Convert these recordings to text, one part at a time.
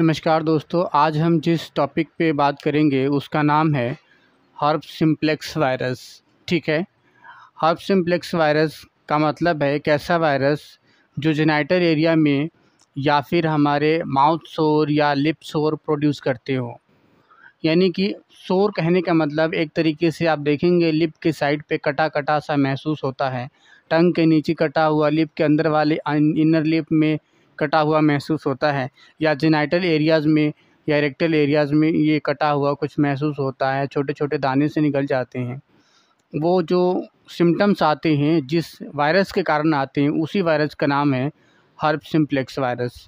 नमस्कार दोस्तों आज हम जिस टॉपिक पे बात करेंगे उसका नाम है हर्ब सिम्प्लेक्स वायरस ठीक है हर्ब सिम्प्लेक्स वायरस का मतलब है एक ऐसा वायरस जो जेनाइटर एरिया में या फिर हमारे माउथ शोर या लिप शोर प्रोड्यूस करते हो यानी कि शोर कहने का मतलब एक तरीके से आप देखेंगे लिप के साइड पे कटा कटा सा महसूस होता है टंग के नीचे कटा हुआ लिप के अंदर वाले इनर लिप में कटा हुआ महसूस होता है या जेनाइटल एरियाज़ में या रेक्टल एरियाज़ में ये कटा हुआ कुछ महसूस होता है छोटे छोटे दाने से निकल जाते हैं वो जो सिम्टम्स आते हैं जिस वायरस के कारण आते हैं उसी वायरस का नाम है हर्ब सिम्प्लेक्स वायरस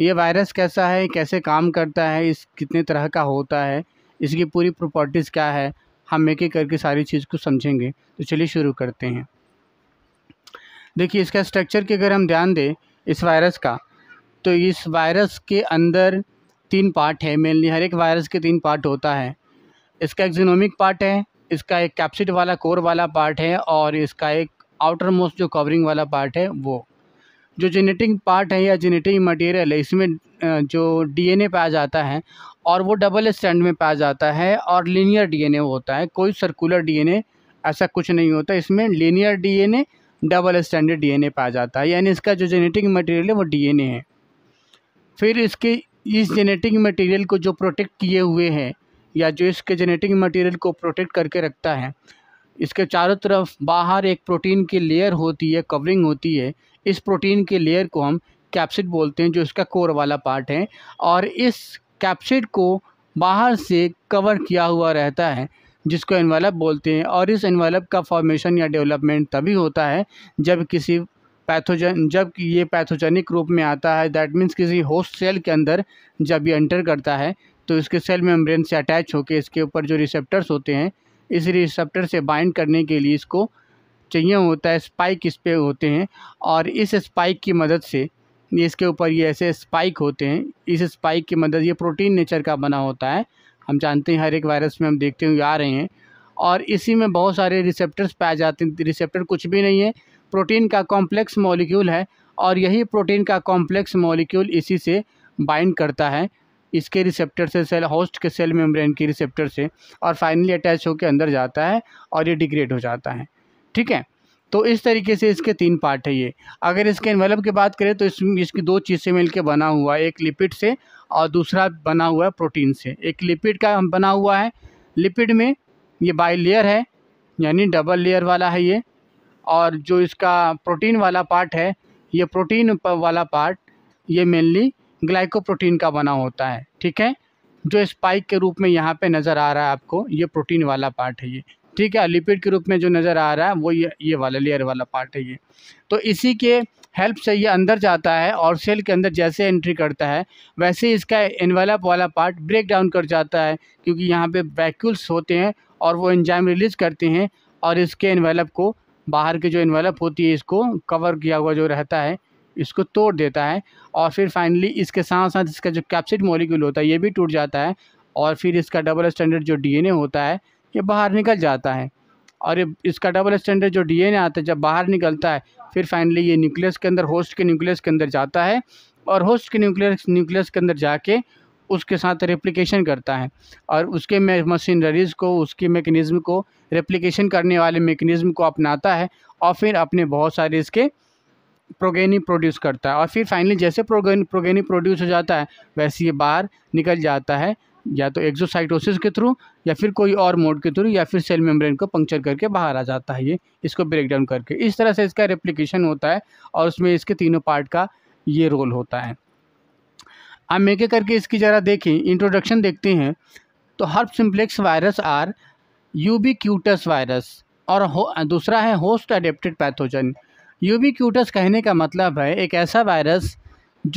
ये वायरस कैसा है कैसे काम करता है इस कितने तरह का होता है इसकी पूरी प्रॉपर्टीज़ क्या है हम एक एक करके सारी चीज़ को समझेंगे तो चलिए शुरू करते हैं देखिए इसका स्ट्रक्चर की अगर हम ध्यान दें इस वायरस का तो इस वायरस के अंदर तीन पार्ट है मेनली हर एक वायरस के तीन पार्ट होता है इसका एक जीनोमिक पार्ट है इसका एक कैप्सिड वाला कोर वाला पार्ट है और इसका एक आउटर मोस्ट जो कवरिंग वाला पार्ट है वो जो जेनेटिक पार्ट है या जेनेटिक मटेरियल है इसमें जो डीएनए पाया जाता है और वो डबल स्टैंड में पाया जाता है और लीनियर डीएनए होता है कोई सर्कुलर डीएनए ऐसा कुछ नहीं होता इसमें linear DNA double standard DNA पाया जाता है यानी इसका जो जेनेटिक मटेरियल है वो डीएनए है फिर इसके इस जेनेटिक मटेरियल को जो प्रोटेक्ट किए हुए हैं या जो इसके जेनेटिक मटेरियल को प्रोटेक्ट करके रखता है इसके चारों तरफ बाहर एक प्रोटीन की लेयर होती है कवरिंग होती है इस प्रोटीन के लेयर को हम कैप्सिड बोलते हैं जो इसका कोर वाला पार्ट है और इस कैप्सिड को बाहर से कवर किया हुआ रहता है जिसको इन्वेलप बोलते हैं और इस इन्वेलप का फॉर्मेशन या डेवलपमेंट तभी होता है जब किसी पैथोजन जब ये पैथोजेनिक रूप में आता है दैट मीन्स किसी होस्ट सेल के अंदर जब ये एंटर करता है तो इसके सेल मेम्ब्रेन से अटैच होकर इसके ऊपर जो रिसेप्टर्स होते हैं इस रिसेप्टर से बाइंड करने के लिए इसको चाहिए होता है स्पाइक इस पर होते हैं और इस स्पाइक की मदद से इसके ऊपर ये ऐसे स्पाइक होते हैं इस स्पाइक की मदद ये प्रोटीन नेचर का बना होता है हम जानते हैं हर एक वायरस में हम देखते हुए आ रहे हैं और इसी में बहुत सारे रिसेप्टर्स पाए जाते हैं रिसेप्टर कुछ भी नहीं है प्रोटीन का कॉम्प्लेक्स मॉलिक्यूल है और यही प्रोटीन का कॉम्प्लेक्स मॉलिक्यूल इसी से बाइंड करता है इसके रिसेप्टर से सेल होस्ट के सेल मेम्ब्रेन के रिसेप्टर से और फाइनली अटैच होकर अंदर जाता है और ये डिग्रेड हो जाता है ठीक है तो इस तरीके से इसके तीन पार्ट है ये अगर इसके इन्वेलप की बात करें तो इस इसकी दो चीज़ें मिलकर बना हुआ है एक लिपिड से और दूसरा बना हुआ है प्रोटीन से एक लिपिड का बना हुआ है लिपिड में ये बाई लेयर है यानी डबल लेयर वाला है ये और जो इसका प्रोटीन वाला पार्ट है ये प्रोटीन वाला पार्ट ये मेनली ग्लाइकोप्रोटीन का बना होता है ठीक है जो स्पाइक के रूप में यहाँ पे नज़र आ रहा है आपको ये प्रोटीन वाला पार्ट है ये ठीक है लिपिड के रूप में जो नज़र आ रहा है वो ये ये वाला लेयर वाला पार्ट है ये तो इसी के हेल्प से ये अंदर जाता है और सेल के अंदर जैसे एंट्री करता है वैसे इसका एनवेलप वाला पार्ट ब्रेक डाउन कर जाता है क्योंकि यहाँ पे वैक्यूल्स होते हैं और वो एंजाइम रिलीज़ करते हैं और इसके एनवेलप को बाहर की जो इन्वेलप होती है इसको कवर किया हुआ जो रहता है इसको तोड़ देता है और फिर फाइनली इसके साथ साथ इसका जो कैप्सिड मॉलिक्यूल होता है ये भी टूट जाता है और फिर इसका डबल स्टैंडर्ड जो डीएनए होता है ये बाहर निकल जाता है और ये इसका डबल स्टैंडर्ड जो डीएनए आता है जब बाहर निकलता है फिर फाइनली ये न्यूक्लियस के अंदर होस्ट के न्यूक्लियस के अंदर जाता है और होस्ट के न्यूक्लियस न्यूक्लियस के अंदर जाके उसके साथ रेप्लिकेशन करता है और उसके मशीनरीज़ को उसके मेकनिज़म को रेप्लिकेशन करने वाले मेकनिज़म को अपनाता है और फिर अपने बहुत सारे इसके प्रोगेनी प्रोड्यूस करता है और फिर फाइनली जैसे प्रोगेनी प्रोगेनी प्रोड्यूस हो जाता है वैसे ये बाहर निकल जाता है या तो एक्जोसाइटोसिस के थ्रू या फिर कोई और मोड के थ्रू या फिर सेल मेम्ब्रेन को पंक्चर करके बाहर आ जाता है ये इसको ब्रेक डाउन करके इस तरह से इसका रेप्लिकेशन होता है और उसमें इसके तीनों पार्ट का ये रोल होता है हम एक करके इसकी ज़रा देखें इंट्रोडक्शन देखते हैं तो herpes simplex virus are ubiquitous virus और हो, दूसरा है होस्ट अडेप्टेड पैथोजन यूबिक्यूटस कहने का मतलब है एक ऐसा वायरस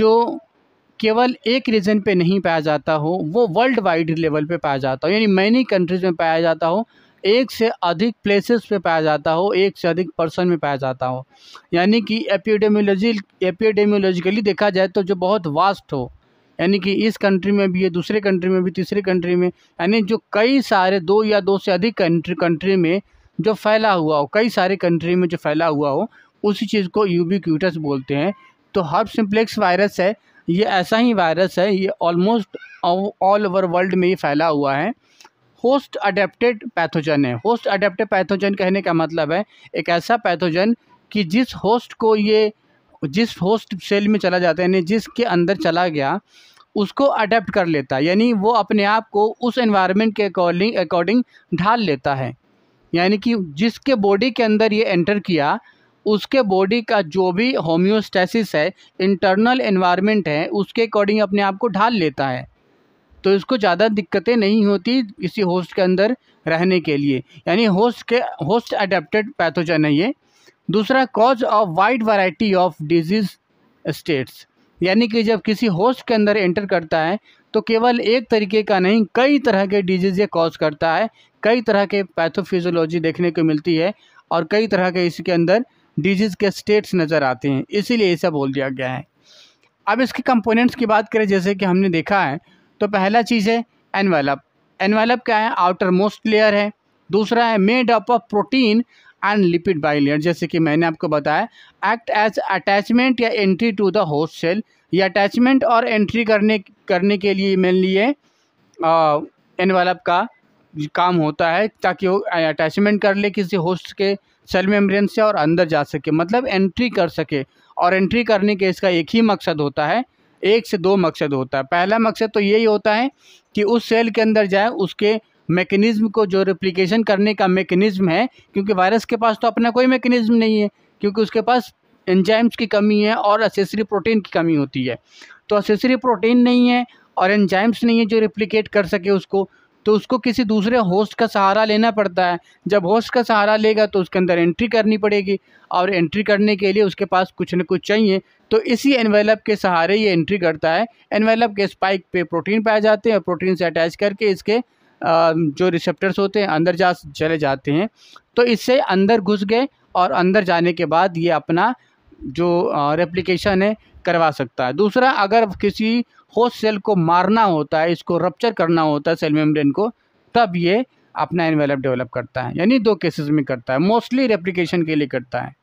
जो केवल एक रीजन पे नहीं पाया जाता हो वो वर्ल्ड वाइड लेवल पे पाया जाता हो यानी मैनी कंट्रीज़ में पाया जाता हो एक से अधिक प्लेसेस पे पाया जाता हो एक से अधिक पर्सन में पाया जाता हो यानी कि एपिडेमियोलॉजी एपिडेमियोलॉजिकली देखा जाए तो जो बहुत वास्ट हो यानी कि इस कंट्री में भी है दूसरे कंट्री में भी तीसरे कंट्री में यानी जो कई सारे दो या दो से अधिक कंट्री कंट्री में जो फैला हुआ हो कई सारे कंट्री में जो फैला हुआ हो उसी चीज़ को यूबिक्यूटस बोलते हैं तो हर्ब सिम्प्लेक्स वायरस है ये ऐसा ही वायरस है ये ऑलमोस्ट ऑल ओवर वर्ल्ड में ही फैला हुआ है होस्ट अडेप्टेड पैथोजन है होस्ट अडेप्टेड पैथोजन कहने का मतलब है एक ऐसा पैथोजन कि जिस होस्ट को ये जिस होस्ट सेल में चला जाता है यानी जिसके अंदर चला गया उसको अडेप्ट कर लेता है यानी वो अपने आप को उस एनवायरनमेंट के अकॉर्डिंग अकॉर्डिंग ढाल लेता है यानी कि जिसके बॉडी के अंदर ये एंटर किया उसके बॉडी का जो भी होम्योस्टेसिस है इंटरनल एनवायरनमेंट है उसके अकॉर्डिंग अपने आप को ढाल लेता है तो इसको ज़्यादा दिक्कतें नहीं होती किसी होस्ट के अंदर रहने के लिए यानी होस्ट के होस्ट अडेप्टेड पैथोजन है ये दूसरा cause of wide variety of disease states यानी कि जब किसी होस्ट के अंदर एंटर करता है तो केवल एक तरीके का नहीं कई तरह के डिजीज़ ये कॉज करता है कई तरह के पैथोफिजोलॉजी देखने को मिलती है और कई तरह के इसके अंदर डिजीज़ के स्टेट्स नज़र आते हैं इसीलिए ऐसा बोल दिया गया है अब इसके कंपोनेंट्स की बात करें जैसे कि हमने देखा है तो पहला चीज़ है एनवेलप एनवेलप क्या है आउटर मोस्ट लेयर है दूसरा है made up of protein and lipid by जैसे कि मैंने आपको बताया एक्ट एज अटैचमेंट या entry to the host cell या अटैचमेंट और एंट्री करने करने के लिए मेनली लिए एनवालप का काम होता है ताकि वो अटैचमेंट कर ले किसी होस्ट के सेल मेम्ब्रेन से और अंदर जा सके मतलब एंट्री कर सके और एंट्री करने के इसका एक ही मकसद होता है एक से दो मकसद होता है पहला मकसद तो यही होता है कि उस सेल के अंदर जाए उसके मेकनिज़्म को जो रिप्लिकेशन करने का मेकनिज़्म है क्योंकि वायरस के पास तो अपना कोई मेकनिज़्म नहीं है क्योंकि उसके पास एंजाइम्स की कमी है और असेसरी प्रोटीन की कमी होती है तो असेसरी प्रोटीन नहीं है और एंजाइम्स नहीं है जो रिप्लिकेट कर सके उसको तो उसको किसी दूसरे होस्ट का सहारा लेना पड़ता है जब होस्ट का सहारा लेगा तो उसके अंदर एंट्री करनी पड़ेगी और एंट्री करने के लिए उसके पास कुछ ना कुछ चाहिए तो इसी एनवेलप के सहारे ये एंट्री करता है एनवेलप के स्पाइक पे प्रोटीन पाए जाते हैं और प्रोटीन से अटैच करके इसके जो रिसेप्टर्स होते हैं अंदर जा चले जाते हैं तो इससे अंदर घुस गए और अंदर जाने के बाद ये अपना जो रेप्लिकेशन है करवा सकता है दूसरा अगर किसी होस्ट सेल को मारना होता है इसको रप्चर करना होता है सेल मेम्ब्रेन को तब ये अपना एनवेलप डेवलप करता है यानी दो केसेस में करता है मोस्टली रेप्लिकेशन के लिए करता है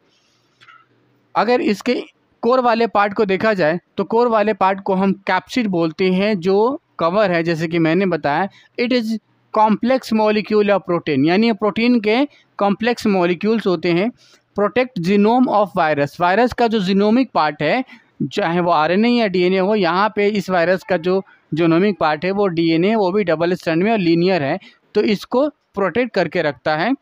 अगर इसके कोर वाले पार्ट को देखा जाए तो कोर वाले पार्ट को हम कैप्सिड बोलते हैं जो कवर है जैसे कि मैंने बताया it is complex molecule of protein यानी प्रोटीन के कॉम्प्लेक्स मॉलिक्यूल्स होते हैं protect genome of virus virus का जो जीनोमिक पार्ट है चाहे वो आरएनए या डीएनए हो यहाँ पे इस वायरस का जो जीनोमिक पार्ट है वो डीएनए वो भी डबल स्टैंड में और लीनियर है तो इसको प्रोटेक्ट करके रखता है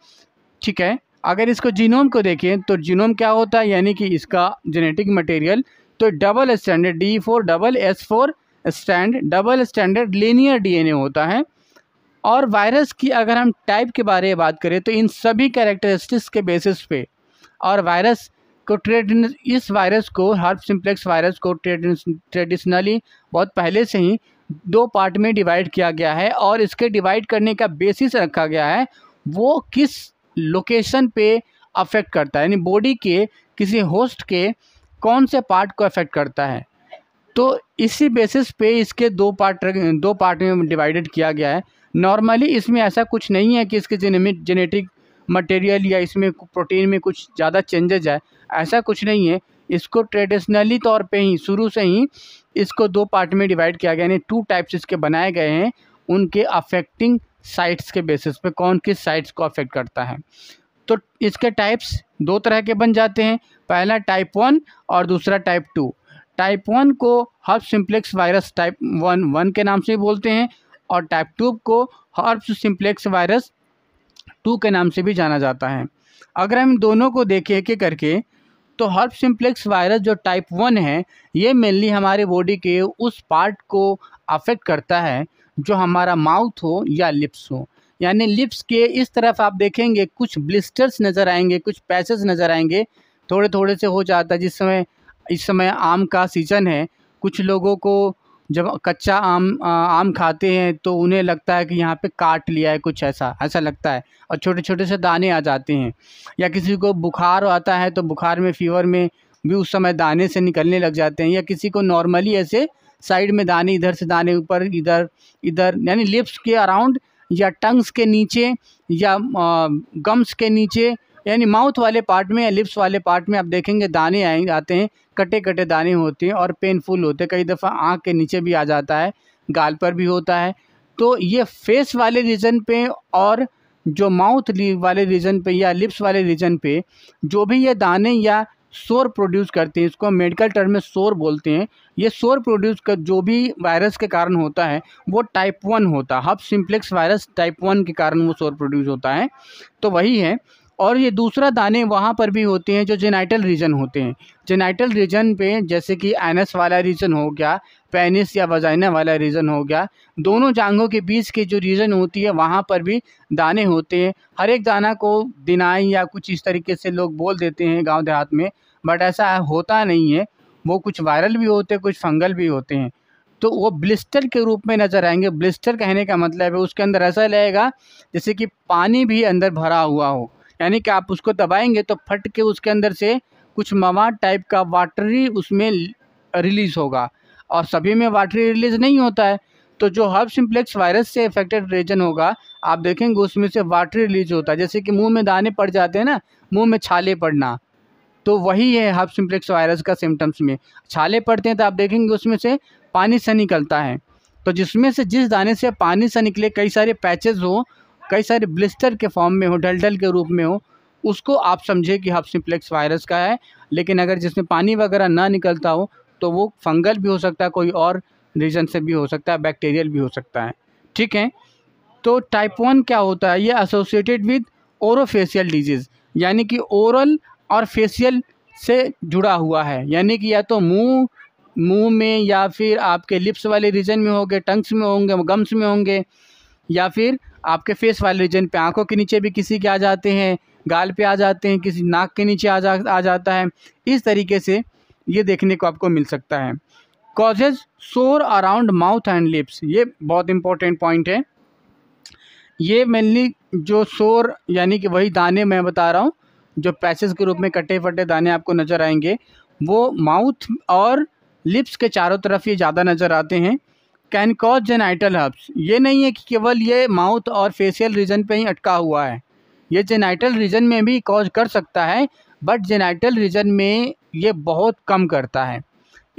ठीक है अगर इसको जीनोम को देखें तो जीनोम क्या होता है यानी कि इसका जेनेटिक मटेरियल तो double standard D four double S four stand double standard linear A होता है और वायरस की अगर हम टाइप के बारे में बात करें तो इन सभी कैरेक्टरिस्टिक्स के बेसिस पे और वायरस को ट्रेड इस वायरस को हार्प सिम्प्लेक्स वायरस को ट्रेडिशनली बहुत पहले से ही दो पार्ट में डिवाइड किया गया है और इसके डिवाइड करने का बेसिस रखा गया है वो किस लोकेशन पे अफेक्ट करता है यानी बॉडी के किसी होस्ट के कौन से पार्ट को अफेक्ट करता है तो इसी बेसिस पे इसके दो पार्ट दो पार्ट में डिवाइडेड किया गया है नॉर्मली इसमें ऐसा कुछ नहीं है कि इसके जेनेटिक मटेरियल या इसमें प्रोटीन में कुछ ज़्यादा चेंजेज है ऐसा कुछ नहीं है इसको ट्रेडिशनली तौर पे ही शुरू से ही इसको दो पार्ट में डिवाइड किया गया यानी टू टाइप्स इसके बनाए गए हैं उनके अफेक्टिंग साइट्स के बेसिस पे कौन किस साइट्स को अफेक्ट करता है तो इसके टाइप्स दो तरह के बन जाते हैं पहला टाइप वन और दूसरा टाइप टू टाइप वन को हब simplex virus type one one के नाम से बोलते हैं और टाइप टू को हर्ब्स सिम्प्लेक्स वायरस टू के नाम से भी जाना जाता है अगर हम दोनों को देखें एक एक करके तो हर्ब सिम्प्लेक्स वायरस जो टाइप वन है ये मेनली हमारे बॉडी के उस पार्ट को अफेक्ट करता है जो हमारा माउथ हो या लिप्स हो यानी लिप्स के इस तरफ आप देखेंगे कुछ ब्लिस्टर्स नज़र आएंगे कुछ पैचेस नज़र आएंगे थोड़े थोड़े से हो जाता है जिस समय इस समय आम का सीज़न है कुछ लोगों को जब कच्चा आम आम खाते हैं तो उन्हें लगता है कि यहाँ पे काट लिया है कुछ ऐसा ऐसा लगता है और छोटे छोटे से दाने आ जाते हैं या किसी को बुखार आता है तो बुखार में फीवर में भी उस समय दाने से निकलने लग जाते हैं या किसी को नॉर्मली ऐसे साइड में दाने इधर से दाने ऊपर इधर इधर यानी लिप्स के अराउंड या टंग्स के नीचे या गम्स के नीचे यानी माउथ वाले पार्ट में या लिप्स वाले पार्ट में आप देखेंगे दाने आएंगे आते हैं कटे कटे दाने होते हैं और पेनफुल होते हैं कई दफ़ा आँख के नीचे भी आ जाता है गाल पर भी होता है तो ये फेस वाले रीजन पे और जो माउथ वाले रीजन पे या लिप्स वाले रीजन पे जो भी ये दाने या शोर प्रोड्यूस करते हैं इसको मेडिकल टर्म में शोर बोलते हैं ये शोर प्रोड्यूस कर जो भी वायरस के कारण होता है वो टाइप वन होता है हब सिम्प्लेक्स वायरस टाइप वन के कारण वो शोर प्रोड्यूस होता है तो वही है और ये दूसरा दाने वहाँ पर भी होते हैं जो जेनाइटल रीजन होते हैं जेनाइटल रीजन पे जैसे कि एनस वाला रीजन हो गया पेनिस या वजाइना वाला रीजन हो गया दोनों जांघों के बीच के जो रीजन होती है वहाँ पर भी दाने होते हैं हर एक दाना को दिनाई या कुछ इस तरीके से लोग बोल देते हैं गाँव देहात में बट ऐसा होता नहीं है वो कुछ वायरल भी होते हैं कुछ फंगल भी होते हैं तो वो ब्लिस्टर के रूप में नज़र आएंगे ब्लिस्टर कहने का मतलब है उसके अंदर ऐसा रहेगा जैसे कि पानी भी अंदर भरा हुआ हो यानी कि आप उसको दबाएंगे तो फट के उसके अंदर से कुछ मवा टाइप का वाटरी उसमें रिलीज़ होगा और सभी में वाटरी रिलीज़ नहीं होता है तो जो हर्ब सिम्प्लेक्स वायरस से इफेक्टेड रीजन होगा आप देखेंगे उसमें से वाटर रिलीज होता है जैसे कि मुंह में दाने पड़ जाते हैं ना मुंह में छाले पड़ना तो वही है हर्ब सिम्प्लेक्स वायरस का सिम्टम्स में छाले पड़ते हैं तो आप देखेंगे उसमें से पानी से निकलता है तो जिसमें से जिस दाने से पानी से निकले कई सारे पैचेज हो कई सारे ब्लिस्टर के फॉर्म में हो डलडल के रूप में हो उसको आप समझे कि हब हाँ, सिम्प्लेक्स वायरस का है लेकिन अगर जिसमें पानी वगैरह ना निकलता हो तो वो फंगल भी हो सकता है कोई और रीजन से भी हो सकता है बैक्टीरियल भी हो सकता है ठीक है तो टाइप वन क्या होता है ये एसोसिएटेड विद ओरोफेशियल डिजीज़ यानी कि ओरल और फेशियल से जुड़ा हुआ है यानी कि या तो मुंह मुंह में या फिर आपके लिप्स वाले रीजन में होंगे टंग्स में होंगे गम्स में होंगे या फिर आपके फेस वाले रीजन पे आंखों के नीचे भी किसी के आ जाते हैं गाल पे आ जाते हैं किसी नाक के नीचे आ जा आ जाता है इस तरीके से ये देखने को आपको मिल सकता है कॉजेज शोर अराउंड माउथ एंड लिप्स ये बहुत इंपॉर्टेंट पॉइंट है ये मेनली जो शोर यानी कि वही दाने मैं बता रहा हूँ जो पैसेज के रूप में कटे फटे दाने आपको नज़र आएंगे वो माउथ और लिप्स के चारों तरफ ये ज़्यादा नज़र आते हैं कैन कॉज जेनाइटल हब्स ये नहीं है कि केवल ये माउथ और फेशियल रीजन पे ही अटका हुआ है ये जेनाइटल रीजन में भी कॉज कर सकता है बट जेनाइटल रीजन में ये बहुत कम करता है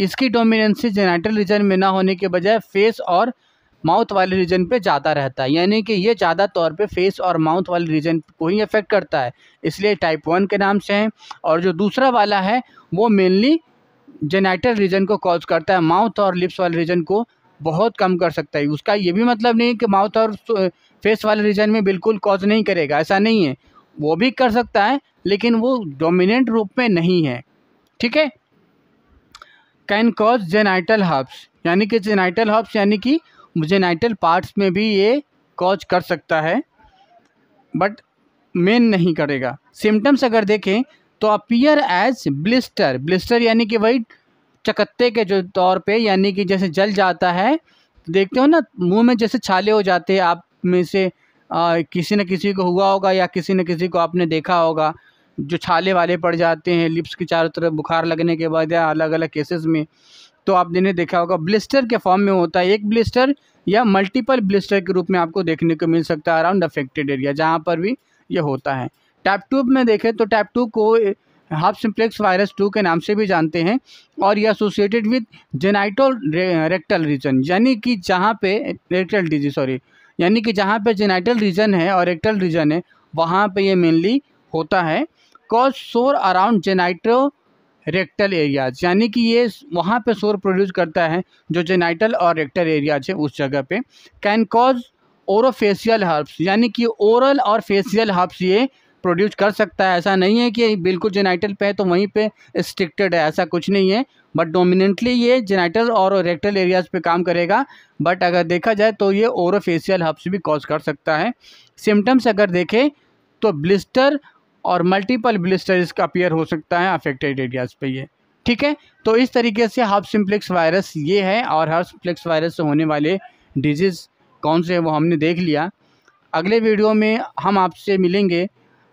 इसकी डोमिनेंसी जेनाइटल रीजन में ना होने के बजाय फेस और माउथ वाले रीजन पे ज़्यादा रहता है यानी कि ये ज़्यादा तौर पे फेस और माउथ वाले रीजन को ही अफेक्ट करता है इसलिए टाइप वन के नाम से है और जो दूसरा वाला है वो मेनली जेनाइटल रीजन को कॉज करता है माउथ और लिप्स वाले रीजन को बहुत कम कर सकता है उसका ये भी मतलब नहीं कि माउथ और फेस वाले रीजन में बिल्कुल कॉज नहीं करेगा ऐसा नहीं है वो भी कर सकता है लेकिन वो डोमिनेंट रूप में नहीं है ठीक है कैन कॉज जेनाइटल हब्स यानी कि जेनाइटल हब्स यानी कि जेनाइटल पार्ट्स में भी ये कॉज कर सकता है बट मेन नहीं करेगा सिम्टम्स अगर देखें तो अपीयर एज ब्लिस्टर ब्लिस्टर यानी कि वही चकत्ते के जो तौर पे यानी कि जैसे जल जाता है देखते हो ना मुंह में जैसे छाले हो जाते हैं आप में से आ, किसी न किसी को हुआ होगा या किसी न किसी को आपने देखा होगा जो छाले वाले पड़ जाते हैं लिप्स के चारों तरफ बुखार लगने के बाद या अलग अलग केसेस में तो आपने ने देखा होगा ब्लिस्टर के फॉर्म में होता है एक ब्लिस्टर या मल्टीपल ब्लिस्टर के रूप में आपको देखने को मिल सकता है अराउंड अफेक्टेड एरिया जहाँ पर भी ये होता है टैप ट्यूब में देखें तो टैप ट्यूब को हाफ सिम्प्लेक्स वायरस टू के नाम से भी जानते हैं और ये associated with genito rectal region यानी कि जहाँ पे रेक्टल डिजीज सॉरी यानी कि जहाँ पे जेनाइटल रीजन है और रेक्टल रीजन है वहाँ पे ये मेनली होता है कॉज शोर अराउंड जेनाइटो रेक्टल एरियाज यानी कि ये वहाँ पे शोर प्रोड्यूस करता है जो जेनाइटल और रेक्टल एरियाज है उस जगह पे कैन कॉज ओरोफेसियल हर्ब्स यानी कि ओरल और फेसियल हर्ब्स ये प्रोड्यूस कर सकता है ऐसा नहीं है कि बिल्कुल जेनाइटल पे है तो वहीं पे स्ट्रिक्टेड है ऐसा कुछ नहीं है बट डोमिनेंटली ये जेनाइटल और रेक्टल एरियाज पे काम करेगा बट अगर देखा जाए तो ये ओरोफेसियल हब्स भी कॉज कर सकता है सिम्टम्स अगर देखें तो ब्लिस्टर और मल्टीपल ब्लिस्टर इसका अपियर हो सकता है अफेक्टेड एरियाज़ पर ये ठीक है तो इस तरीके से हब सिम्प्लेक्स वायरस ये है और हब सिम्प्लेक्स वायरस से होने वाले डिजीज़ कौन से हैं वो हमने देख लिया अगले वीडियो में हम आपसे मिलेंगे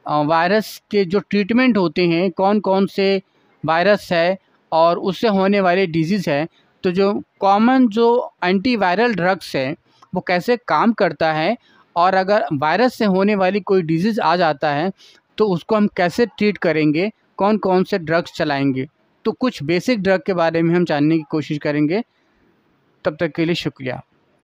वायरस के जो ट्रीटमेंट होते हैं कौन कौन से वायरस है और उससे होने वाले डिजीज़ है तो जो कॉमन जो एंटीवायरल ड्रग्स है वो कैसे काम करता है और अगर वायरस से होने वाली कोई डिजीज़ आ जाता है तो उसको हम कैसे ट्रीट करेंगे कौन कौन से ड्रग्स चलाएंगे तो कुछ बेसिक ड्रग के बारे में हम जानने की कोशिश करेंगे तब तक के लिए शुक्रिया